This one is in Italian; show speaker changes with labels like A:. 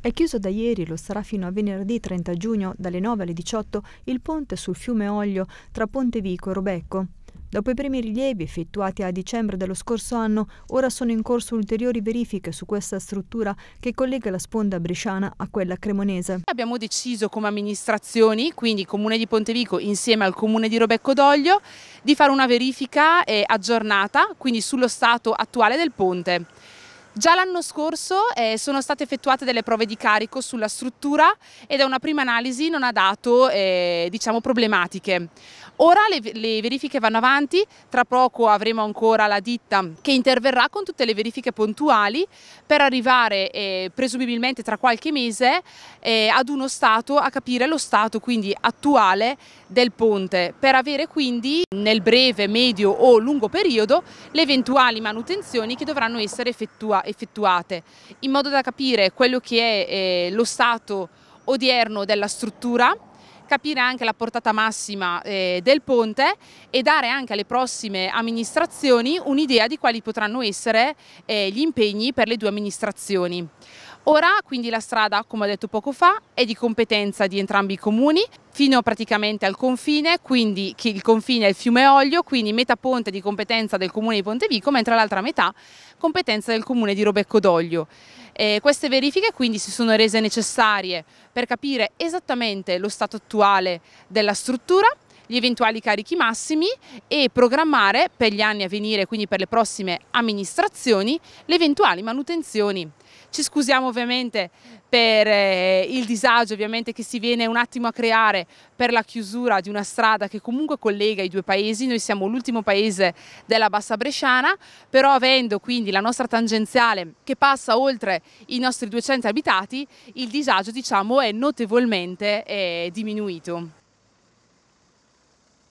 A: È chiuso da ieri, lo sarà fino a venerdì 30 giugno dalle 9 alle 18 il ponte sul fiume Oglio tra Ponte Vico e Robecco. Dopo i primi rilievi effettuati a dicembre dello scorso anno, ora sono in corso ulteriori verifiche su questa struttura che collega la
B: sponda bresciana a quella cremonese. Abbiamo deciso come amministrazioni, quindi Comune di Pontevico insieme al Comune di Robecco d'Oglio, di fare una verifica eh, aggiornata, quindi sullo stato attuale del ponte. Già l'anno scorso eh, sono state effettuate delle prove di carico sulla struttura e da una prima analisi non ha dato eh, diciamo, problematiche. Ora le, le, verifiche vanno avanti, tra poco avremo ancora la ditta che interverrà con tutte le verifiche puntuali per arrivare eh, presumibilmente tra qualche mese eh, ad uno stato, a capire lo stato quindi attuale del ponte per avere quindi nel breve, medio o lungo periodo le eventuali manutenzioni che dovranno essere effettuate effettua, effettuate, in modo da capire quello che è eh, lo stato odierno della struttura, capire anche la portata massima eh, del ponte e dare anche alle prossime amministrazioni un'idea di quali potranno essere eh, gli impegni per le due amministrazioni. Ora quindi la strada, come ho detto poco fa, è di competenza di entrambi i comuni fino praticamente al confine, quindi il confine è il fiume Olio, quindi metà ponte di competenza del comune di Pontevico, mentre l'altra metà competenza del comune di Robecco d'Oglio. Eh, queste verifiche quindi si sono rese necessarie per capire esattamente lo stato attuale della struttura gli eventuali carichi massimi e programmare per gli anni a venire, quindi per le prossime amministrazioni, le eventuali manutenzioni. Ci scusiamo ovviamente per eh, il disagio ovviamente, che si viene un attimo a creare per la chiusura di una strada che comunque collega i due paesi, noi siamo l'ultimo paese della Bassa Bresciana, però avendo quindi la nostra tangenziale che passa oltre i nostri 200 abitati, il disagio diciamo, è notevolmente eh, diminuito.